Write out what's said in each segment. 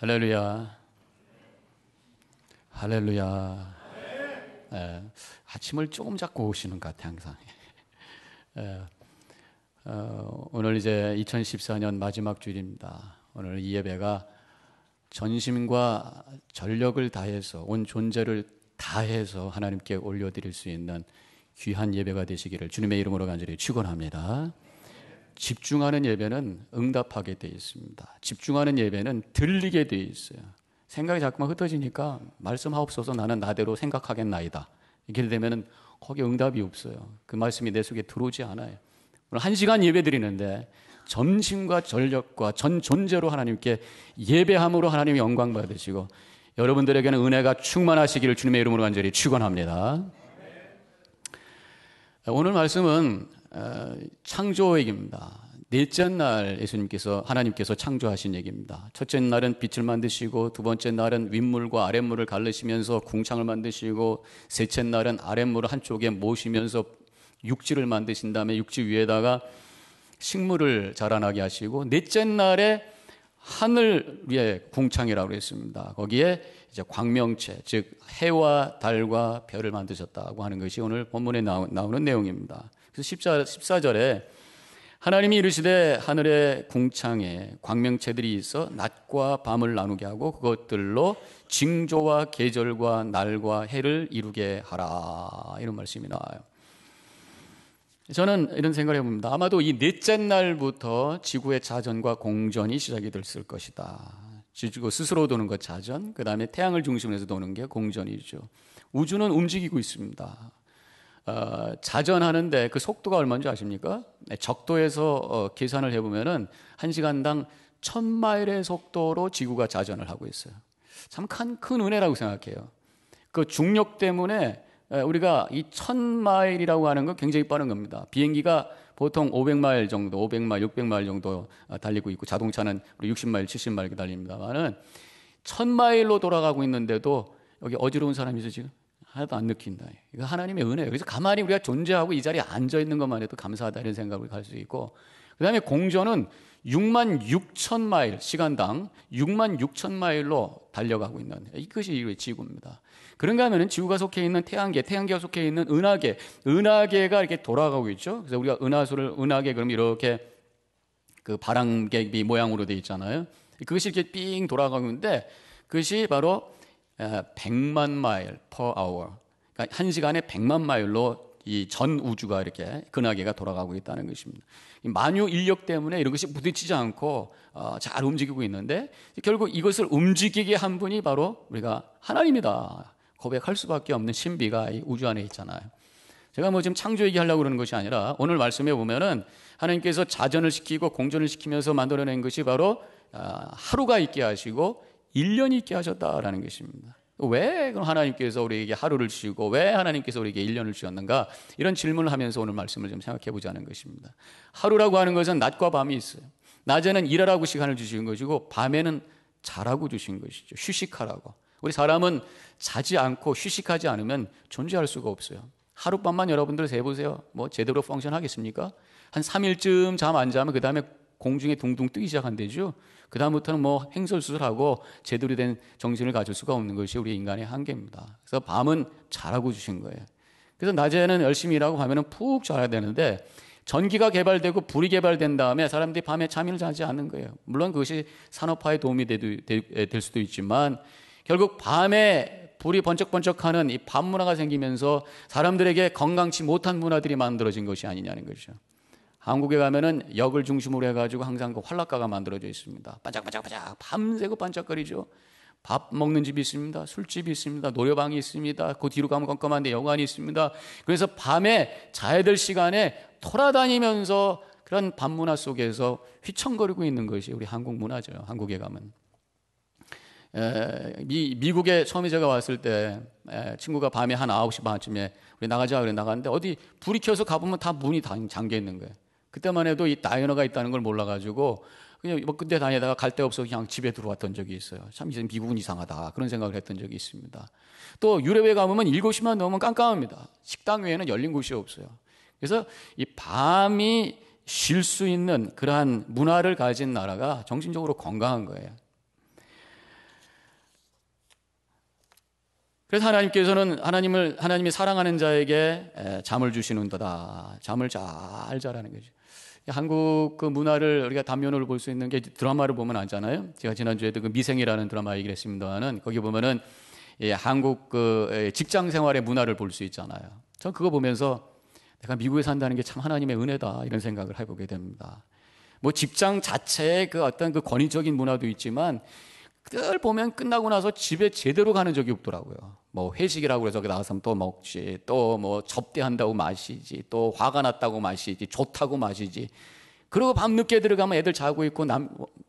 할렐루야. 할렐루야. 에, 예. 아침을 조금 잡고 오시는 것 같아 항상. 에, 예. 어, 오늘 이제 2014년 마지막 주일입니다. 오늘 이 예배가 전심과 전력을 다해서 온 존재를 다해서 하나님께 올려드릴 수 있는 귀한 예배가 되시기를 주님의 이름으로 간절히 축원합니다. 집중하는 예배는 응답하게 되어 있습니다. 집중하는 예배는 들리게 되어 있어요. 생각이 자꾸만 흩어지니까 말씀하옵소서 나는 나대로 생각하겠나이다. 이렇게 되면은 거기 에 응답이 없어요. 그 말씀이 내 속에 들어오지 않아요. 오늘 한 시간 예배 드리는데 점심과 전력과 전 존재로 하나님께 예배함으로 하나님 영광 받으시고 여러분들에게는 은혜가 충만하시기를 주님의 이름으로 간절히 축원합니다. 오늘 말씀은 어, 창조 얘기입니다. 넷째 날 예수님께서 하나님께서 창조하신 얘기입니다. 첫째 날은 빛을 만드시고 두 번째 날은 윗물과 아랫물을 갈르시면서 궁창을 만드시고 셋째 날은 아랫물을 한쪽에 모시면서 육지를 만드신 다음에 육지 위에다가 식물을 자라나게 하시고 넷째 날에 하늘 위에 궁창이라고 했습니다 거기에 이제 광명체, 즉 해와 달과 별을 만드셨다고 하는 것이 오늘 본문에 나오는 내용입니다. 그 14, 14절에 하나님이 이르시되 하늘의 궁창에 광명체들이 있어 낮과 밤을 나누게 하고 그것들로 징조와 계절과 날과 해를 이루게 하라 이런 말씀이 나와요. 저는 이런 생각을 해봅니다. 아마도 이 넷째 날부터 지구의 자전과 공전이 시작이 됐을 것이다. 지구 스스로 도는 것 자전, 그 다음에 태양을 중심으로 해서 도는 게 공전이죠. 우주는 움직이고 있습니다. 어, 자전하는데 그 속도가 얼마인지 아십니까? 네, 적도에서 어, 계산을 해보면은 한 시간당 1 0 0 0 마일의 속도로 지구가 자전을 하고 있어요. 참 큰큰 은혜라고 생각해요. 그 중력 때문에 우리가 이0 마일이라고 하는 건 굉장히 빠른 겁니다. 비행기가 보통 500마일 정도, 500마일, 600마일 정도 어, 달리고 있고 자동차는 60마일, 70마일 달립니다만은 1000마일로 돌아가고 있는데도 여기 어지러운 사람이죠 지금 하나도 안 느낀다. 이거 하나님의 은혜예요. 그래서 가만히 우리가 존재하고 이 자리에 앉아 있는 것만 해도 감사하다는 생각을 갈수 있고, 그 다음에 공전은 6만 6천 마일, 시간당 6만 6천 마일로 달려가고 있는 이것이 지구입니다. 그런가 하면 지구가 속해 있는 태양계, 태양계가 속해 있는 은하계, 은하계가 이렇게 돌아가고 있죠. 그래서 우리가 은하수를, 은하계 그럼 이렇게 그 바람개비 모양으로 되어 있잖아요. 그것이 이렇게 삥 돌아가고 있는데 그것이 바로 100만 마일 per hour. 그러니까 한 시간에 100만 마일로 이 전 우주가 이렇게 근하계가 돌아가고 있다는 것입니다. 만유 인력 때문에 이런 것이 부딪히지 않고 어, 잘 움직이고 있는데 결국 이것을 움직이게 한 분이 바로 우리가 하나님이다. 고백할 수밖에 없는 신비가 이 우주 안에 있잖아요. 제가 뭐 지금 창조 얘기하려고 그러는 것이 아니라 오늘 말씀에 보면은 하나님께서 자전을 시키고 공전을 시키면서 만들어낸 것이 바로 아, 하루가 있게 하시고 1년 있게 하셨다라는 것입니다. 왜 그럼 하나님께서 우리에게 하루를 주시고 왜 하나님께서 우리에게 1년을 주셨는가? 이런 질문을 하면서 오늘 말씀을 좀 생각해 보자는 것입니다. 하루라고 하는 것은 낮과 밤이 있어요. 낮에는 일하라고 시간을 주신 것이고 밤에는 자라고 주신 것이죠. 휴식하라고. 우리 사람은 자지 않고 휴식하지 않으면 존재할 수가 없어요. 하룻밤만 여러분들 세보세요. 뭐 제대로 펑션하겠습니까? 한 3일쯤 잠 안 자면 그 다음에 공중에 둥둥 뜨기 시작한대죠. 그 다음부터는 뭐 행설수술하고 제대로 된 정신을 가질 수가 없는 것이 우리 인간의 한계입니다. 그래서 밤은 자라고 주신 거예요. 그래서 낮에는 열심히 일하고 밤에는 푹 자야 되는데 전기가 개발되고 불이 개발된 다음에 사람들이 밤에 잠을 자지 않는 거예요. 물론 그것이 산업화에 도움이 될 수도 있지만 결국 밤에 불이 번쩍번쩍하는 이 밤 문화가 생기면서 사람들에게 건강치 못한 문화들이 만들어진 것이 아니냐는 거죠 한국에 가면은 역을 중심으로 해가지고 항상 그 활락가가 만들어져 있습니다. 반짝반짝반짝 밤새고 반짝거리죠. 밥 먹는 집이 있습니다. 술집이 있습니다. 노래방이 있습니다. 그 뒤로 가면 깜깜한데 여관이 있습니다. 그래서 밤에 자야 될 시간에 돌아다니면서 그런 밤문화 속에서 휘청거리고 있는 것이 우리 한국 문화죠. 한국에 가면. 에, 미, 미국에 처음에 제가 왔을 때 에, 친구가 밤에 한 9시 반쯤에 우리 나가자 그래 나갔는데 어디 불이 켜서 가보면 다 문이 다 잠겨 있는 거예요. 그때만 해도 이 다이너가 있다는 걸 몰라가지고 그냥 뭐 군대 다니다가 갈 데 없어 그냥 집에 들어왔던 적이 있어요. 참 이제 미국은 이상하다 그런 생각을 했던 적이 있습니다. 또 유럽에 가면7시만 넘으면 깜깜합니다. 식당 외에는 열린 곳이 없어요. 그래서 이 밤이 쉴 수 있는 그러한 문화를 가진 나라가 정신적으로 건강한 거예요. 그래서 하나님께서는 하나님을 하나님이 사랑하는 자에게 잠을 주시는도다. 잠을 잘 자라는 거죠. 한국 그 문화를 우리가 단면으로 볼 수 있는 게 드라마를 보면 알잖아요. 제가 지난주에도 그 미생이라는 드라마 얘기를 했습니다만은 거기 보면은 예, 한국 그 예, 직장 생활의 문화를 볼 수 있잖아요. 전 그거 보면서 내가 미국에 산다는 게 참 하나님의 은혜다 이런 생각을 해보게 됩니다. 뭐 직장 자체의 그 어떤 그 권위적인 문화도 있지만 늘 보면 끝나고 나서 집에 제대로 가는 적이 없더라고요. 뭐 회식이라고 해서나와서또 먹지, 또 뭐 접대한다고 마시지, 또 화가 났다고 마시지, 좋다고 마시지. 그리고 밤늦게 들어가면 애들 자고 있고 남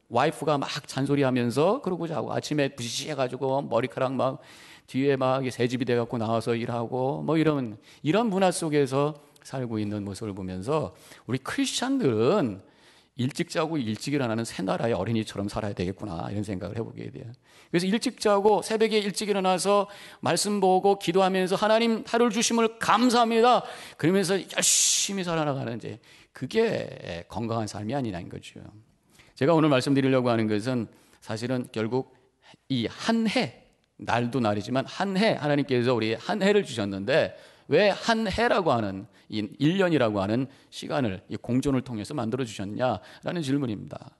와이프가 막 잔소리하면서 그러고 자고 아침에 부시해가지고 머리카락 막 뒤에 막 새집이 돼갖고 나와서 일하고 뭐 이런 이런 문화 속에서 살고 있는 모습을 보면서 우리 크리스천들은 일찍 자고 일찍 일어나는 새나라의 어린이처럼 살아야 되겠구나 이런 생각을 해보게 돼요. 그래서 일찍 자고 새벽에 일찍 일어나서 말씀 보고 기도하면서 하나님 하루를 주심을 감사합니다. 그러면서 열심히 살아나가는 이제 그게 건강한 삶이 아니라는 거죠. 제가 오늘 말씀드리려고 하는 것은 사실은 결국 이 한 해, 날도 날이지만 한 해 하나님께서 우리 한 해를 주셨는데 왜한 해라고 하는 이 1년이라고 하는 시간을 이 공존을 통해서 만들어 주셨냐라는 질문입니다.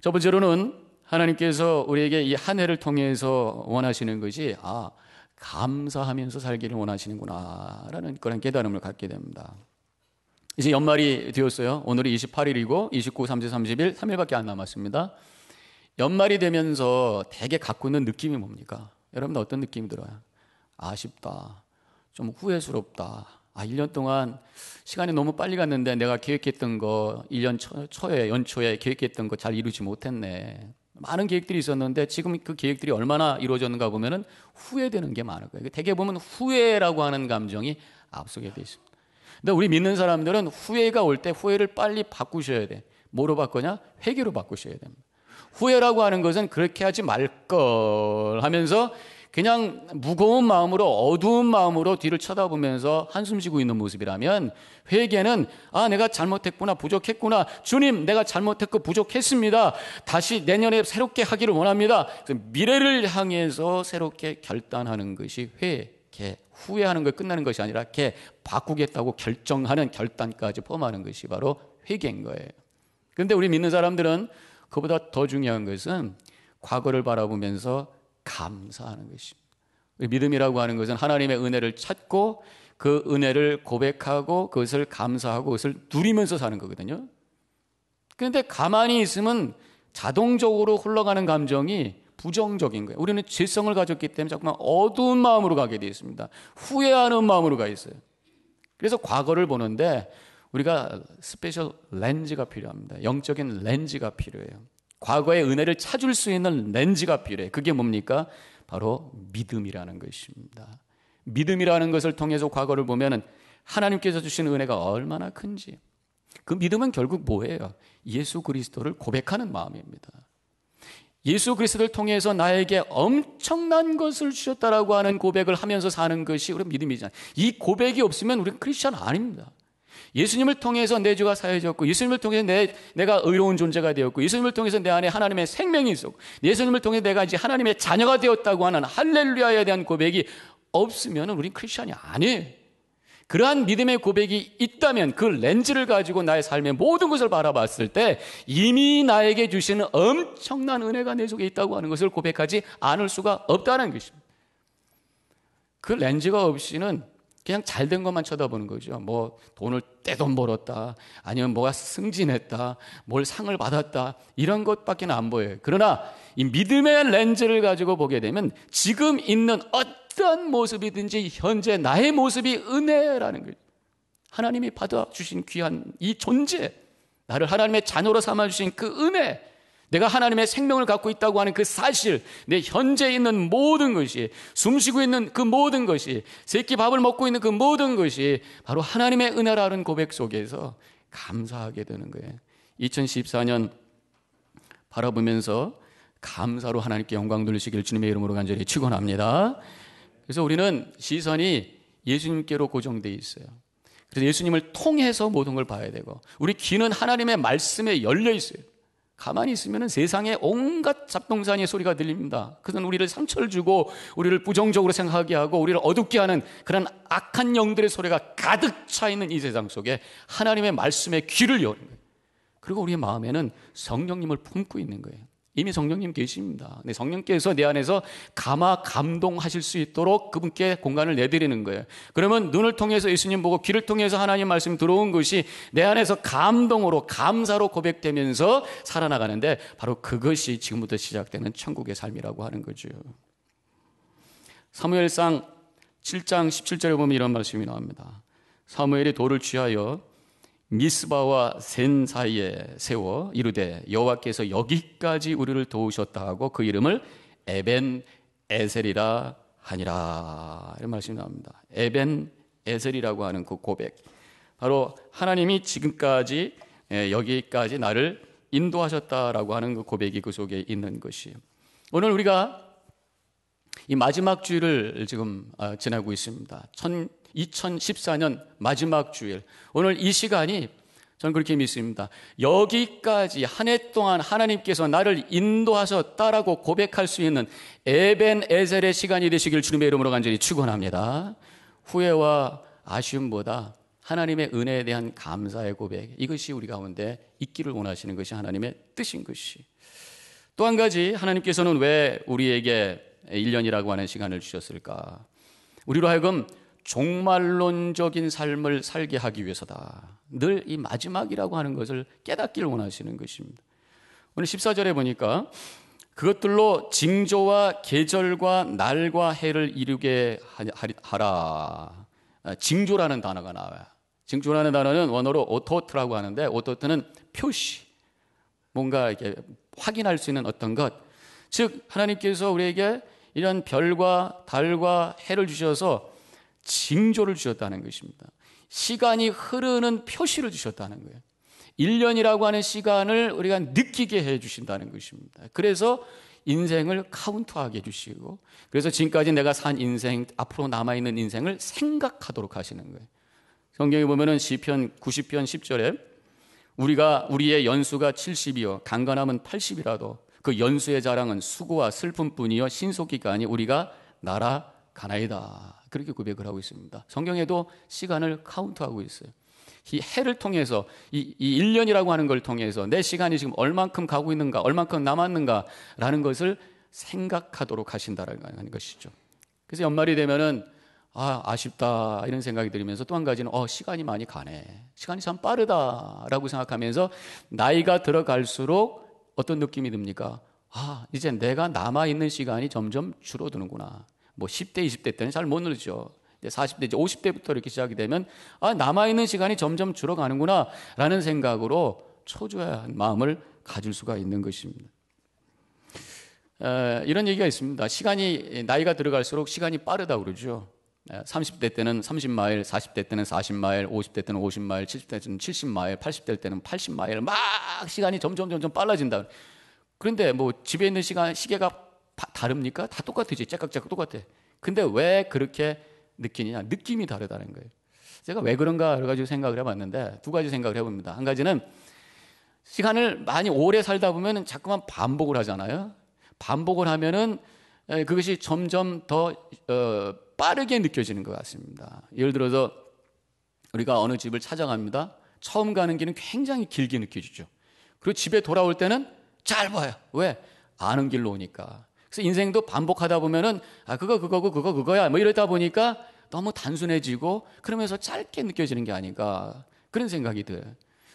첫 번째로는 하나님께서 우리에게 이 한 해를 통해서 원하시는 것이 아 감사하면서 살기를 원하시는구나라는 그런 깨달음을 갖게 됩니다. 이제 연말이 되었어요. 오늘이 28일이고 29, 30, 31, 3일밖에 안 남았습니다. 연말이 되면서 대개 갖고 있는 느낌이 뭡니까? 여러분 어떤 느낌이 들어요? 아쉽다. 좀 후회스럽다. 아, 1년 동안 시간이 너무 빨리 갔는데 내가 계획했던 거, 1년 초, 에 연초에 계획했던 거 잘 이루지 못했네. 많은 계획들이 있었는데 지금 그 계획들이 얼마나 이루어졌는가 보면은 후회되는 게 많을 거예요. 대개 보면 후회라고 하는 감정이 앞서게 돼 있습니다. 근데 우리 믿는 사람들은 후회가 올 때 후회를 빨리 바꾸셔야 돼. 뭐로 바꾸냐? 회계로 바꾸셔야 됩니다. 후회라고 하는 것은 그렇게 하지 말 걸 하면서 그냥 무거운 마음으로 어두운 마음으로 뒤를 쳐다보면서 한숨 쉬고 있는 모습이라면 회개는 아 내가 잘못했구나 부족했구나 주님 내가 잘못했고 부족했습니다 다시 내년에 새롭게 하기를 원합니다 그 미래를 향해서 새롭게 결단하는 것이 회개 후회하는 걸 끝나는 것이 아니라 개 바꾸겠다고 결정하는 결단까지 포함하는 것이 바로 회개인 거예요 그런데 우리 믿는 사람들은 그보다 더 중요한 것은 과거를 바라보면서 감사하는 것입니다. 믿음이라고 하는 것은 하나님의 은혜를 찾고 그 은혜를 고백하고 그것을 감사하고 그것을 누리면서 사는 거거든요. 그런데 가만히 있으면 자동적으로 흘러가는 감정이 부정적인 거예요. 우리는 죄성을 가졌기 때문에 자꾸만 어두운 마음으로 가게 되어 있습니다. 후회하는 마음으로 가 있어요. 그래서 과거를 보는데 우리가 스페셜 렌즈가 필요합니다. 영적인 렌즈가 필요해요. 과거의 은혜를 찾을 수 있는 렌즈가 필요해. 그게 뭡니까? 바로 믿음이라는 것입니다. 믿음이라는 것을 통해서 과거를 보면은 하나님께서 주신 은혜가 얼마나 큰지. 그 믿음은 결국 뭐예요? 예수 그리스도를 고백하는 마음입니다. 예수 그리스도를 통해서 나에게 엄청난 것을 주셨다라고 하는 고백을 하면서 사는 것이 우리 믿음이잖아요. 이 고백이 없으면 우리는 크리스천 아닙니다. 예수님을 통해서 내 죄가 사해졌고 예수님을 통해서 내, 내가 의로운 존재가 되었고 예수님을 통해서 내 안에 하나님의 생명이 있었고 예수님을 통해 내가 이제 하나님의 자녀가 되었다고 하는 할렐루야에 대한 고백이 없으면 우린 크리스천이 아니에요. 그러한 믿음의 고백이 있다면 그 렌즈를 가지고 나의 삶의 모든 것을 바라봤을 때 이미 나에게 주시는 엄청난 은혜가 내 속에 있다고 하는 것을 고백하지 않을 수가 없다는 것입니다. 그 렌즈가 없이는 그냥 잘된 것만 쳐다보는 거죠. 뭐 돈을 떼돈 벌었다. 아니면 뭐가 승진했다. 뭘 상을 받았다. 이런 것밖에 안 보여요. 그러나 이 믿음의 렌즈를 가지고 보게 되면 지금 있는 어떤 모습이든지 현재 나의 모습이 은혜라는 거죠. 하나님이 받아 주신 귀한 이 존재, 나를 하나님의 자녀로 삼아 주신 그 은혜 내가 하나님의 생명을 갖고 있다고 하는 그 사실, 내 현재 있는 모든 것이, 숨 쉬고 있는 그 모든 것이, 새끼 밥을 먹고 있는 그 모든 것이 바로 하나님의 은혜라는 고백 속에서 감사하게 되는 거예요. 2014년 바라보면서 감사로 하나님께 영광 돌리시길 주님의 이름으로 간절히 축원합니다. 그래서 우리는 시선이 예수님께로 고정되어 있어요. 그래서 예수님을 통해서 모든 걸 봐야 되고 우리 귀는 하나님의 말씀에 열려 있어요. 가만히 있으면 세상에 온갖 잡동사니의 소리가 들립니다. 그것은 우리를 상처를 주고 우리를 부정적으로 생각하게 하고 우리를 어둡게 하는 그런 악한 영들의 소리가 가득 차 있는 이 세상 속에 하나님의 말씀에 귀를 여는 거예요. 그리고 우리의 마음에는 성령님을 품고 있는 거예요. 이미 성령님 계십니다. 네, 성령께서 내 안에서 감화 감동하실 수 있도록 그분께 공간을 내드리는 거예요. 그러면 눈을 통해서 예수님 보고 귀를 통해서 하나님 말씀 들어온 것이 내 안에서 감동으로 감사로 고백되면서 살아나가는데 바로 그것이 지금부터 시작되는 천국의 삶이라고 하는 거죠. 사무엘상 7장 17절에 보면 이런 말씀이 나옵니다. 사무엘이 돌을 취하여 미스바와 센 사이에 세워 이르되 여호와께서 여기까지 우리를 도우셨다 하고 그 이름을 에벤 에셀이라 하니라 이런 말씀이 나옵니다. 에벤 에셀이라고 하는 그 고백 바로 하나님이 지금까지 예, 여기까지 나를 인도하셨다라고 하는 그 고백이 그 속에 있는 것이 오늘 우리가 이 마지막 주일을 지금 아, 지나고 있습니다. 천, 2014년 마지막 주일. 오늘 이 시간이 저는 그렇게 믿습니다. 여기까지 한 해 동안 하나님께서 나를 인도하셨다라고 고백할 수 있는 에벤 에셀의 시간이 되시길 주님의 이름으로 간절히 축원합니다. 후회와 아쉬움보다 하나님의 은혜에 대한 감사의 고백 이것이 우리 가운데 있기를 원하시는 것이 하나님의 뜻인 것이 또 한 가지 하나님께서는 왜 우리에게 1년이라고 하는 시간을 주셨을까? 우리로 하여금 종말론적인 삶을 살게 하기 위해서다. 늘 이 마지막이라고 하는 것을 깨닫기 원하시는 것입니다. 오늘 14절에 보니까 그것들로 징조와 계절과 날과 해를 이루게 하라. 아, 징조라는 단어가 나와요. 징조라는 단어는 원어로 오토트라고 하는데 오토트는 표시, 뭔가 이렇게 확인할 수 있는 어떤 것. 즉 하나님께서 우리에게 이런 별과 달과 해를 주셔서 징조를 주셨다는 것입니다. 시간이 흐르는 표시를 주셨다는 거예요. 1년이라고 하는 시간을 우리가 느끼게 해 주신다는 것입니다. 그래서 인생을 카운트하게 해 주시고, 그래서 지금까지 내가 산 인생, 앞으로 남아있는 인생을 생각하도록 하시는 거예요. 성경에 보면은 시편 90편 10절에 우리가 우리의 연수가 70이요 강간함은 80이라도 그 연수의 자랑은 수고와 슬픔뿐이요 신속기간이 우리가 날아 가나이다. 그렇게 고백을 하고 있습니다. 성경에도 시간을 카운트하고 있어요. 이 해를 통해서 이, 이 1년이라고 하는 걸 통해서 내 시간이 지금 얼만큼 가고 있는가, 얼만큼 남았는가라는 것을 생각하도록 하신다라는 것이죠. 그래서 연말이 되면은 아, 아쉽다 이런 생각이 들면서 또 한 가지는 어, 시간이 많이 가네. 시간이 참 빠르다라고 생각하면서 나이가 들어갈수록 어떤 느낌이 듭니까? 아, 이제 내가 남아 있는 시간이 점점 줄어드는구나. 뭐 10대, 20대 때는 잘 못 늘죠. 40대, 이제 50대부터 이렇게 시작이 되면 아, 남아있는 시간이 점점 줄어가는구나 라는 생각으로 초조한 마음을 가질 수가 있는 것입니다. 에, 이런 얘기가 있습니다. 시간이, 나이가 들어갈수록 시간이 빠르다고 그러죠. 30대 때는 30마일, 40대 때는 40마일, 50대 때는 50마일, 70대 때는 70마일, 80대 때는 80마일 막 시간이 점점 점점 빨라진다. 그런데 뭐 집에 있는 시간 시계가 다릅니까? 다 똑같지. 째깍째깍 똑같아. 근데 왜 그렇게 느끼냐? 느낌이 다르다는 거예요. 제가 왜 그런가 여러 가지 생각을 해봤는데 두 가지 생각을 해봅니다. 한 가지는 시간을 많이 오래 살다 보면 자꾸만 반복을 하잖아요. 반복을 하면은 그것이 점점 더 어, 빠르게 느껴지는 것 같습니다. 예를 들어서 우리가 어느 집을 찾아갑니다. 처음 가는 길은 굉장히 길게 느껴지죠. 그리고 집에 돌아올 때는 짧아요. 왜? 아는 길로 오니까. 그래서 인생도 반복하다 보면은 아 그거 그거고 그거 그거야 뭐 이러다 보니까 너무 단순해지고 그러면서 짧게 느껴지는 게 아닌가 그런 생각이 들어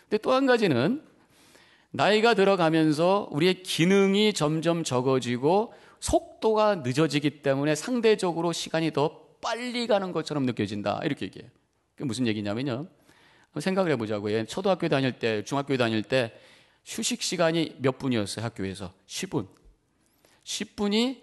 근데 또 한 가지는 나이가 들어가면서 우리의 기능이 점점 적어지고 속도가 늦어지기 때문에 상대적으로 시간이 더 빨리 가는 것처럼 느껴진다 이렇게 얘기해요. 그게 무슨 얘기냐면요. 생각을 해보자고요. 초등학교 다닐 때, 중학교 다닐 때 휴식 시간이 몇 분이었어요 학교에서 10분. 10분이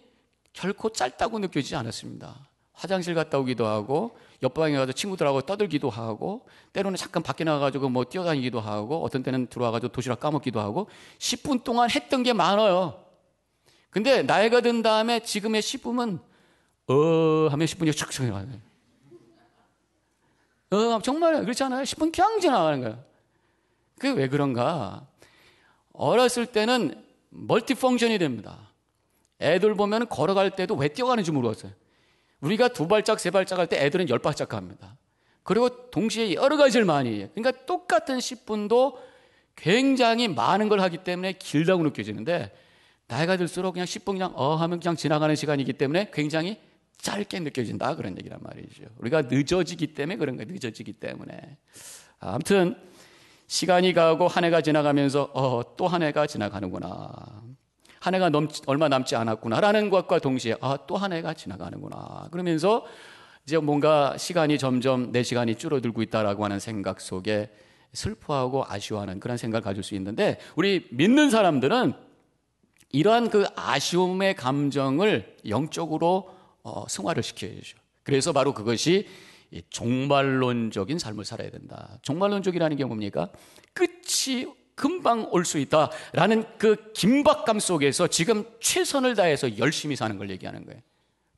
결코 짧다고 느껴지지 않았습니다. 화장실 갔다 오기도 하고 옆방에 가서 친구들하고 떠들기도 하고 때로는 잠깐 밖에 나가가지고 뭐 뛰어다니기도 하고 어떤 때는 들어와가지고 도시락 까먹기도 하고 10분 동안 했던 게 많아요. 근데 나이가 든 다음에 지금의 10분은 어 하면 10분이 쭉쭉 나가요. 어 정말 그렇지 않아요? 10분 그냥 지나가는 거예요. 그게 왜 그런가? 어렸을 때는 멀티펑션이 됩니다. 애들 보면 걸어갈 때도 왜 뛰어가는지 모르겠어요. 우리가 두 발짝, 세 발짝 할 때 애들은 열 발짝 갑니다. 그리고 동시에 여러 가지를 많이 해요. 그러니까 똑같은 10분도 굉장히 많은 걸 하기 때문에 길다고 느껴지는데 나이가 들수록 그냥 10분 그냥 어 하면 그냥 지나가는 시간이기 때문에 굉장히 짧게 느껴진다 그런 얘기란 말이죠. 우리가 늦어지기 때문에 그런 거예요. 늦어지기 때문에. 아무튼 시간이 가고 한 해가 지나가면서 어, 또 한 해가 지나가는구나. 한 해가 넘 얼마 남지 않았구나라는 것과 동시에 아, 또 한 해가 지나가는구나. 그러면서 이제 뭔가 시간이 점점 내 시간이 줄어들고 있다라고 하는 생각 속에 슬퍼하고 아쉬워하는 그런 생각을 가질 수 있는데 우리 믿는 사람들은 이러한 그 아쉬움의 감정을 영적으로 어, 승화를 시켜야죠. 그래서 바로 그것이 종말론적인 삶을 살아야 된다. 종말론적이라는 게 뭡니까? 끝이 금방 올 수 있다라는 그 긴박감 속에서 지금 최선을 다해서 열심히 사는 걸 얘기하는 거예요.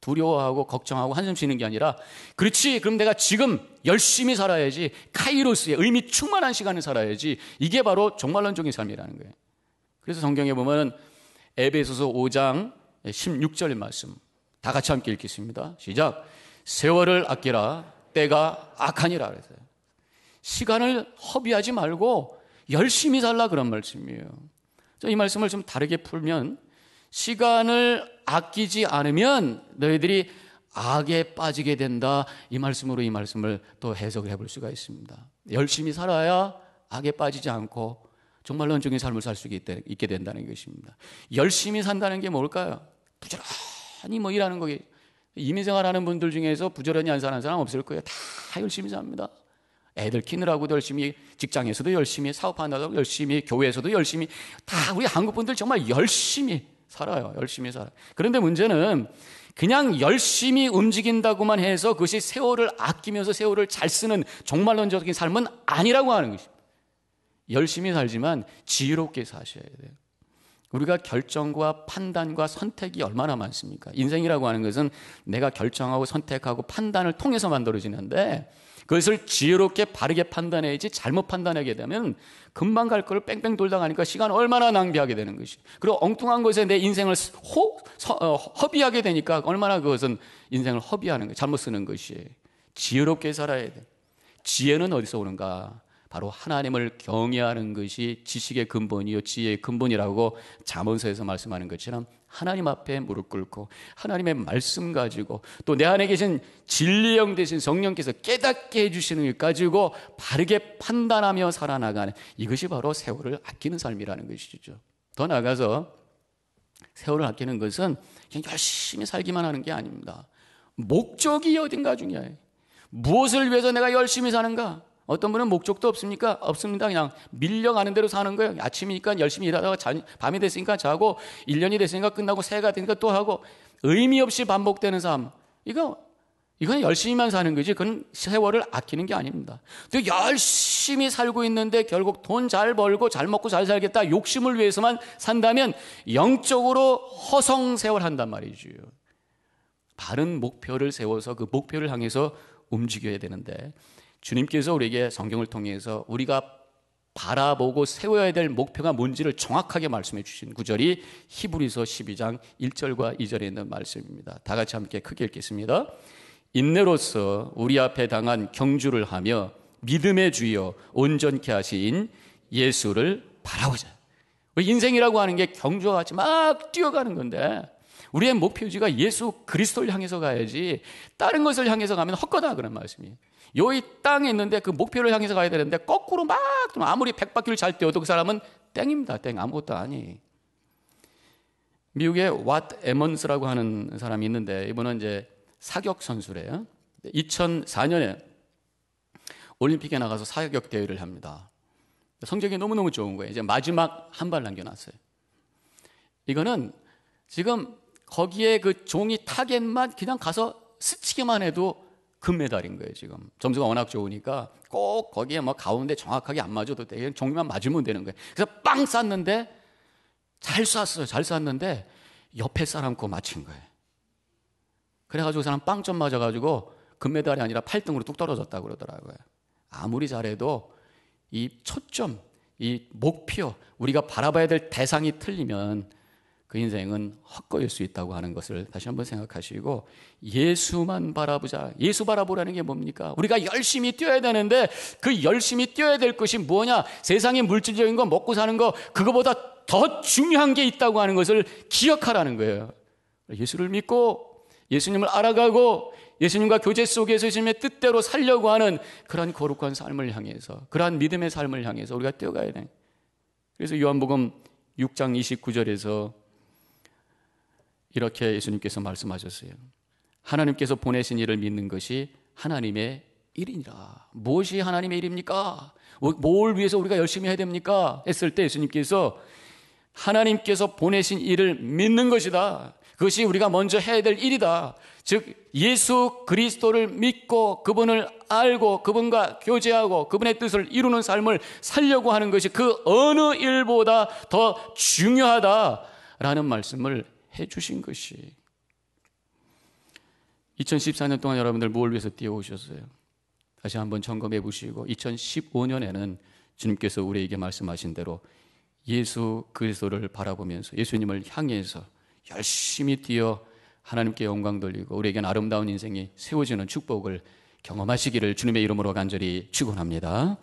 두려워하고 걱정하고 한숨 쉬는 게 아니라 그렇지 그럼 내가 지금 열심히 살아야지 카이로스의 의미 충만한 시간을 살아야지 이게 바로 종말론적인 삶이라는 거예요. 그래서 성경에 보면 에베소서 5장 16절 말씀 다 같이 함께 읽겠습니다. 시작 세월을 아끼라 때가 악하니라 그랬어 시간을 허비하지 말고 열심히 살라 그런 말씀이에요. 이 말씀을 좀 다르게 풀면 시간을 아끼지 않으면 너희들이 악에 빠지게 된다. 이 말씀으로 이 말씀을 또 해석을 해볼 수가 있습니다. 열심히 살아야 악에 빠지지 않고 정말 론적인 삶을 살 수 있게 된다는 것입니다. 열심히 산다는 게 뭘까요? 부지런히 뭐 일하는 거기 이민생활 하는 분들 중에서 부지런히 안 사는 사람 없을 거예요. 다 열심히 삽니다. 애들 키느라고도 열심히, 직장에서도 열심히, 사업한다라고 열심히, 교회에서도 열심히, 다 우리 한국 분들 정말 열심히 살아요. 열심히 살아요. 그런데 문제는 그냥 열심히 움직인다고만 해서 그것이 세월을 아끼면서 세월을 잘 쓰는 종말론적인 삶은 아니라고 하는 것입니다. 열심히 살지만 지혜롭게 사셔야 돼요. 우리가 결정과 판단과 선택이 얼마나 많습니까? 인생이라고 하는 것은 내가 결정하고 선택하고 판단을 통해서 만들어지는데 그것을 지혜롭게 바르게 판단해야지 잘못 판단하게 되면 금방 갈 거를 뺑뺑 돌다가니까 시간 얼마나 낭비하게 되는 것이. 그리고 엉뚱한 것에 내 인생을 호, 서, 어, 허비하게 되니까 얼마나 그것은 인생을 허비하는 거 잘못 쓰는 것이. 지혜롭게 살아야 돼. 지혜는 어디서 오는가? 바로 하나님을 경외하는 것이 지식의 근본이요 지혜의 근본이라고 잠언서에서 말씀하는 것처럼 하나님 앞에 무릎 꿇고 하나님의 말씀 가지고 또 내 안에 계신 진리형영 되신 성령께서 깨닫게 해주시는 것 가지고 바르게 판단하며 살아나가는 이것이 바로 세월을 아끼는 삶이라는 것이죠. 더 나아가서 세월을 아끼는 것은 그냥 열심히 살기만 하는 게 아닙니다. 목적이 어딘가 중요해. 요 무엇을 위해서 내가 열심히 사는가? 어떤 분은 목적도 없습니까? 없습니다. 그냥 밀려가는 대로 사는 거예요. 아침이니까 열심히 일하다가 자, 밤이 됐으니까 자고 1년이 됐으니까 끝나고 새해가 되니까 또 하고 의미 없이 반복되는 삶. 이거 이건 열심히만 사는 거지. 그건 세월을 아끼는 게 아닙니다. 또 열심히 살고 있는데 결국 돈 잘 벌고 잘 먹고 잘 살겠다 욕심을 위해서만 산다면 영적으로 허성 세월한단 말이죠. 바른 목표를 세워서 그 목표를 향해서 움직여야 되는데 주님께서 우리에게 성경을 통해서 우리가 바라보고 세워야 될 목표가 뭔지를 정확하게 말씀해 주신 구절이 히브리서 12장 1절과 2절에 있는 말씀입니다. 다 같이 함께 크게 읽겠습니다. 인내로서 우리 앞에 당한 경주를 하며 믿음의 주여 온전케 하신 예수를 바라보자. 우리 인생이라고 하는 게 경주와 같이 막 뛰어가는 건데 우리의 목표지가 예수 그리스도를 향해서 가야지 다른 것을 향해서 가면 헛거다 그런 말씀이에요. 요이 땅에 있는데 그 목표를 향해서 가야 되는데 거꾸로 막 아무리 백바퀴를 잘뛰어도그 사람은 땡입니다. 땡 아무것도 아니. 미국의 왓 에먼스라고 하는 사람이 있는데 이분은 이제 사격 선수래요. 2004년에 올림픽에 나가서 사격 대회를 합니다. 성적이 너무너무 좋은 거예요. 이제 마지막 한 발 남겨놨어요. 이거는 지금 거기에 그 종이 타겟만 그냥 가서 스치기만 해도 금메달인 거예요 지금 점수가 워낙 좋으니까 꼭 거기에 뭐 가운데 정확하게 안 맞아도 돼 그냥 종이만 맞으면 되는 거예요 그래서 빵 쐈는데 잘 쐈어요 잘 쐈는데 옆에 사람 거 맞힌 거예요 그래가지고 그 사람 빵점 맞아가지고 금메달이 아니라 8등으로 뚝 떨어졌다 그러더라고요 아무리 잘해도 이 초점 이 목표 우리가 바라봐야 될 대상이 틀리면 그 인생은 헛거일 수 있다고 하는 것을 다시 한번 생각하시고 예수만 바라보자. 예수 바라보라는 게 뭡니까? 우리가 열심히 뛰어야 되는데 그 열심히 뛰어야 될 것이 뭐냐? 세상의 물질적인 거 먹고 사는 거 그거보다 더 중요한 게 있다고 하는 것을 기억하라는 거예요. 예수를 믿고 예수님을 알아가고 예수님과 교제 속에서 예수님의 뜻대로 살려고 하는 그러한 거룩한 삶을 향해서 그러한 믿음의 삶을 향해서 우리가 뛰어가야 돼. 그래서 요한복음 6장 29절에서 이렇게 예수님께서 말씀하셨어요. 하나님께서 보내신 일을 믿는 것이 하나님의 일이니라. 무엇이 하나님의 일입니까? 어, 뭘 위해서 우리가 열심히 해야 됩니까? 했을 때 예수님께서 하나님께서 보내신 일을 믿는 것이다. 그것이 우리가 먼저 해야 될 일이다. 즉, 예수 그리스도를 믿고 그분을 알고 그분과 교제하고 그분의 뜻을 이루는 삶을 살려고 하는 것이 그 어느 일보다 더 중요하다라는 말씀을 해주신 것이 2014년 동안 여러분들 무 위해서 뛰어오셨어요? 다시 한번 점검해 보시고 2015년에는 주님께서 우리에게 말씀하신 대로 예수 그리스도를 바라보면서 예수님을 향해서 열심히 뛰어 하나님께 영광 돌리고 우리에겐 아름다운 인생이 세워지는 축복을 경험하시기를 주님의 이름으로 간절히 축원합니다.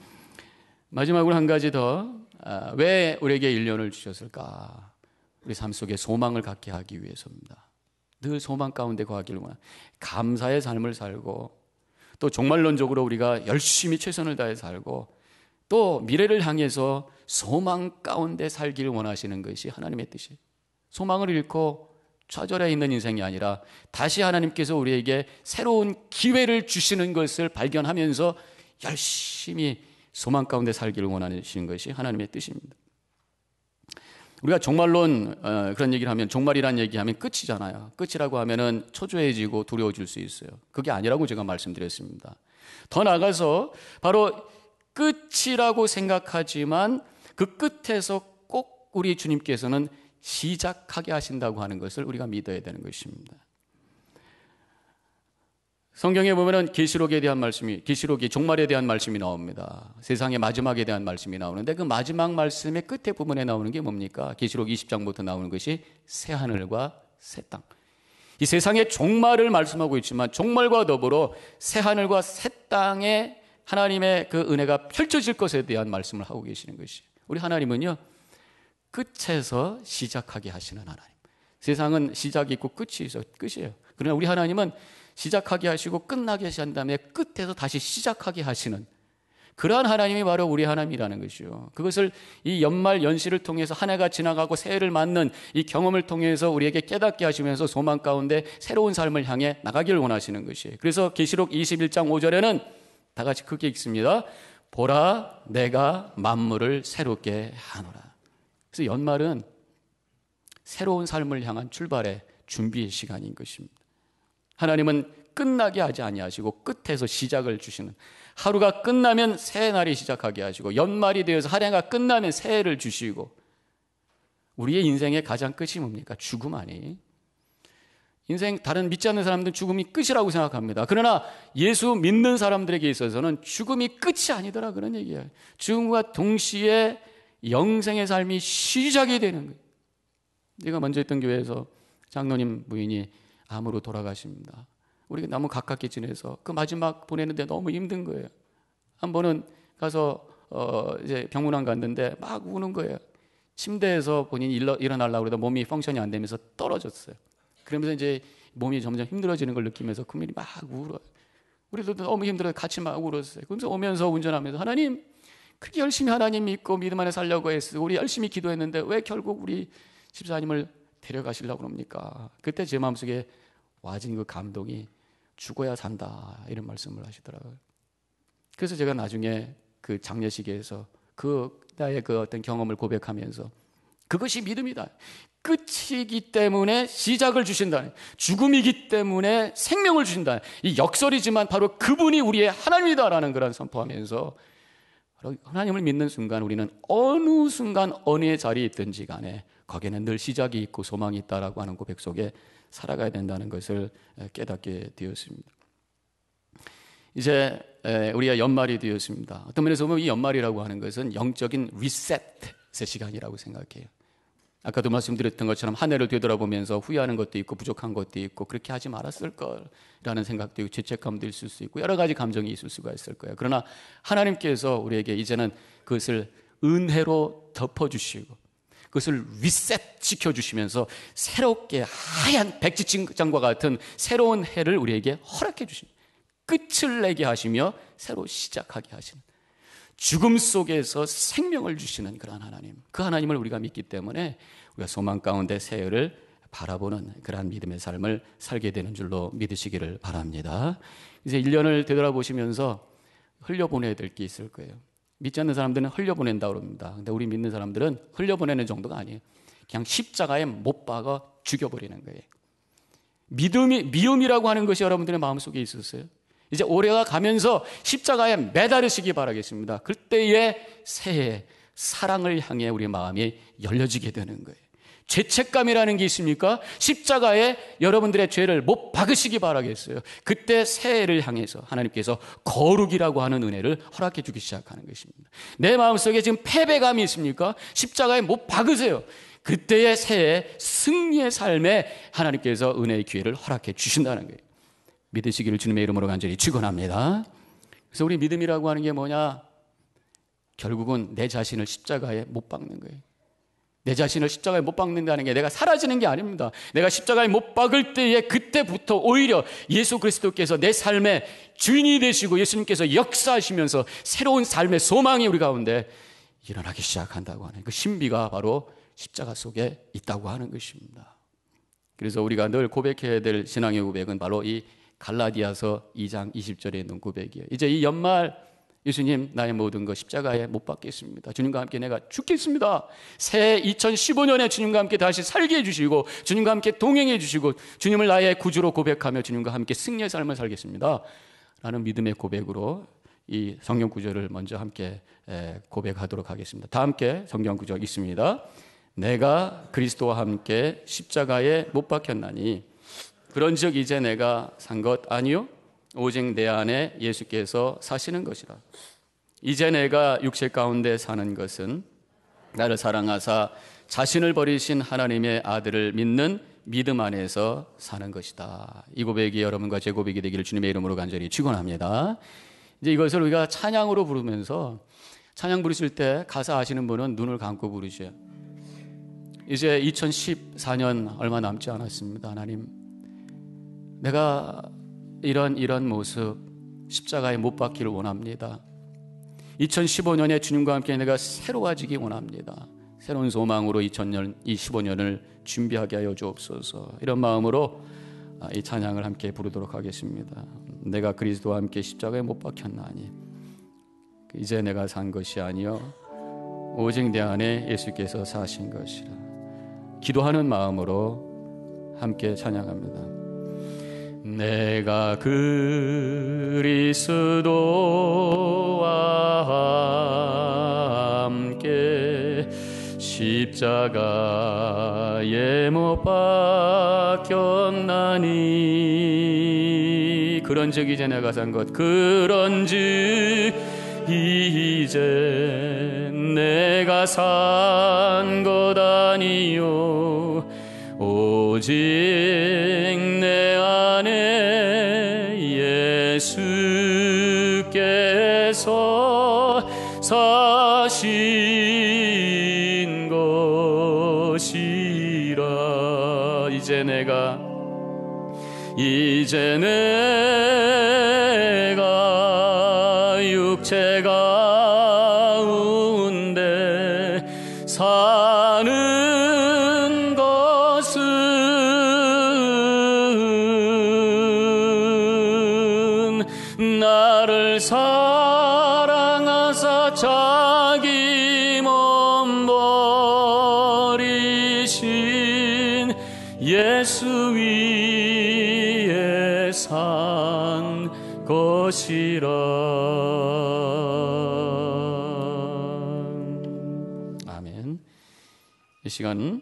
마지막으로 한 가지 더왜 아, 우리에게 1년을 주셨을까? 우리 삶 속에 소망을 갖게 하기 위해서입니다. 늘 소망 가운데 거하기를 원 감사의 삶을 살고 또 종말론적으로 우리가 열심히 최선을 다해 살고 또 미래를 향해서 소망 가운데 살기를 원하시는 것이 하나님의 뜻이에요. 소망을 잃고 좌절해 있는 인생이 아니라 다시 하나님께서 우리에게 새로운 기회를 주시는 것을 발견하면서 열심히 소망 가운데 살기를 원하시는 것이 하나님의 뜻입니다. 우리가 종말론 어, 그런 얘기를 하면 종말이라는 얘기하면 끝이잖아요. 끝이라고 하면은 초조해지고 두려워질 수 있어요. 그게 아니라고 제가 말씀드렸습니다. 더 나가서 바로 끝이라고 생각하지만 그 끝에서 꼭 우리 주님께서는 시작하게 하신다고 하는 것을 우리가 믿어야 되는 것입니다. 성경에 보면은 계시록에 대한 말씀이 계시록이 종말에 대한 말씀이 나옵니다. 세상의 마지막에 대한 말씀이 나오는데 그 마지막 말씀의 끝에 부분에 나오는 게 뭡니까? 계시록 20장부터 나오는 것이 새 하늘과 새 땅. 이 세상의 종말을 말씀하고 있지만 종말과 더불어 새 하늘과 새 땅에 하나님의 그 은혜가 펼쳐질 것에 대한 말씀을 하고 계시는 것이 우리 하나님은요 끝에서 시작하게 하시는 하나님. 세상은 시작이 있고 끝이 있어 끝이에요. 그러나 우리 하나님은 시작하게 하시고 끝나게 하신 다음에 끝에서 다시 시작하게 하시는 그러한 하나님이 바로 우리 하나님이라는 것이요. 그것을 이 연말 연시를 통해서 한 해가 지나가고 새해를 맞는 이 경험을 통해서 우리에게 깨닫게 하시면서 소망 가운데 새로운 삶을 향해 나가기를 원하시는 것이에요. 그래서 계시록 21장 5절에는 다 같이 크게 읽습니다. 보라 내가 만물을 새롭게 하노라. 그래서 연말은 새로운 삶을 향한 출발의 준비의 시간인 것입니다. 하나님은 끝나게 하지 아니하시고 끝에서 시작을 주시는 하루가 끝나면 새 날이 시작하게 하시고 연말이 되어서 한 해가 끝나면 새해를 주시고 우리의 인생의 가장 끝이 뭡니까? 죽음 아니? 인생 다른 믿지 않는 사람들은 죽음이 끝이라고 생각합니다. 그러나 예수 믿는 사람들에게 있어서는 죽음이 끝이 아니더라 그런 얘기예요. 죽음과 동시에 영생의 삶이 시작이 되는 거예요. 내가 먼저 했던 교회에서 장로님 부인이 암으로 돌아가십니다. 우리가 너무 가깝게 지내서 그 마지막 보내는데 너무 힘든 거예요. 한 번은 가서 어 이제 병문안 갔는데 막 우는 거예요. 침대에서 본인이 일어나려고 그러다 몸이 펑션이 안 되면서 떨어졌어요. 그러면서 이제 몸이 점점 힘들어지는 걸 느끼면서 그분이 막 울어요. 우리도 너무 힘들어서 같이 막 울었어요. 그러면서 오면서 운전하면서 하나님 그렇게 열심히 하나님 믿고 믿음 안에 살려고 했어요. 우리 열심히 기도했는데 왜 결국 우리 집사님을 데려가시려고 그럽니까? 그때 제 마음속에 와진 그 감동이 죽어야 산다 이런 말씀을 하시더라고요. 그래서 제가 나중에 그 장례식에서 그 나의 그 어떤 경험을 고백하면서 그것이 믿음이다. 끝이기 때문에 시작을 주신다. 죽음이기 때문에 생명을 주신다. 이 역설이지만 바로 그분이 우리의 하나님이다라는 그런 선포하면서 하나님을 믿는 순간 우리는 어느 순간 어느 자리에 있든지 간에 거기에는 늘 시작이 있고 소망이 있다라고 하는 고백 그 속에 살아가야 된다는 것을 깨닫게 되었습니다. 이제 우리가 연말이 되었습니다. 어떤 면에서 보면 이 연말이라고 하는 것은 영적인 리셋의 시간이라고 생각해요. 아까도 말씀드렸던 것처럼 한 해를 되돌아보면서 후회하는 것도 있고 부족한 것도 있고 그렇게 하지 말았을 걸라는 생각도 있고 죄책감도 있을 수 있고 여러 가지 감정이 있을 수가 있을 거예요. 그러나 하나님께서 우리에게 이제는 그것을 은혜로 덮어주시고 그것을 리셋 시켜주시면서 새롭게 하얀 백지장과 같은 새로운 해를 우리에게 허락해 주신 끝을 내게 하시며 새로 시작하게 하시는 죽음 속에서 생명을 주시는 그러한 하나님 그 하나님을 우리가 믿기 때문에 우리가 소망 가운데 새해를 바라보는 그러한 믿음의 삶을 살게 되는 줄로 믿으시기를 바랍니다. 이제 1년을 되돌아보시면서 흘려보내야 될 게 있을 거예요. 믿지 않는 사람들은 흘려보낸다 그럽니다. 근데 우리 믿는 사람들은 흘려보내는 정도가 아니에요. 그냥 십자가에 못 박아 죽여버리는 거예요. 믿음이 미움이라고 하는 것이 여러분들의 마음속에 있었어요. 이제 올해가 가면서 십자가에 매달으시기 바라겠습니다. 그때의 새해 사랑을 향해 우리 마음이 열려지게 되는 거예요. 죄책감이라는 게 있습니까? 십자가에 여러분들의 죄를 못 박으시기 바라겠어요. 그때 새해를 향해서 하나님께서 거룩이라고 하는 은혜를 허락해 주기 시작하는 것입니다. 내 마음속에 지금 패배감이 있습니까? 십자가에 못 박으세요. 그때의 새해 승리의 삶에 하나님께서 은혜의 기회를 허락해 주신다는 거예요. 믿으시기를 주님의 이름으로 간절히 축원합니다. 그래서 우리 믿음이라고 하는 게 뭐냐? 결국은 내 자신을 십자가에 못 박는 거예요. 내 자신을 십자가에 못 박는다는 게 내가 사라지는 게 아닙니다. 내가 십자가에 못 박을 때에 그때부터 오히려 예수 그리스도께서 내 삶의 주인이 되시고 예수님께서 역사하시면서 새로운 삶의 소망이 우리 가운데 일어나기 시작한다고 하는 그 신비가 바로 십자가 속에 있다고 하는 것입니다. 그래서 우리가 늘 고백해야 될 신앙의 고백은 바로 이 갈라디아서 2장 20절에 있는 고백이에요. 이제 이 연말 예수님, 나의 모든 것 십자가에 못 박겠습니다. 주님과 함께 내가 죽겠습니다. 새해 2015년에 주님과 함께 다시 살게 해주시고, 주님과 함께 동행해 주시고, 주님을 나의 구주로 고백하며 주님과 함께 승리의 삶을 살겠습니다. 라는 믿음의 고백으로 이 성경 구절을 먼저 함께 고백하도록 하겠습니다. 다 함께 성경 구절 있습니다. 내가 그리스도와 함께 십자가에 못 박혔나니, 그런즉 이제 내가 산 것 아니요? 오직 내 안에 예수께서 사시는 것이라. 이제 내가 육체 가운데 사는 것은 나를 사랑하사 자신을 버리신 하나님의 아들을 믿는 믿음 안에서 사는 것이다. 이 고백이 여러분과 제 고백이 되기를 주님의 이름으로 간절히 축원합니다. 이제 이것을 우리가 찬양으로 부르면서 찬양 부르실 때 가사 아시는 분은 눈을 감고 부르셔요. 이제 2014년 얼마 남지 않았습니다. 하나님, 내가 이런 이런 모습 십자가에 못 박기를 원합니다. 2015년에 주님과 함께 내가 새로워지기 원합니다. 새로운 소망으로 2015년을 준비하게 하여 주옵소서. 이런 마음으로 아, 이 찬양을 함께 부르도록 하겠습니다. 내가 그리스도와 함께 십자가에 못 박혔나니 그 이제 내가 산 것이 아니요 오직 내 안에 예수께서 사신 것이라. 기도하는 마음으로 함께 찬양합니다. 내가 그리스도와 함께 십자가에 못 박혔나니 그런즉 이제 내가 산것 그런즉 이제 내가 산 것 아니요 오직 하신 것이라 이제 내가 이제 내가 육체가 것이라. 아멘. 이 시간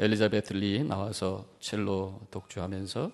엘리자베트 리 나와서 첼로 독주하면서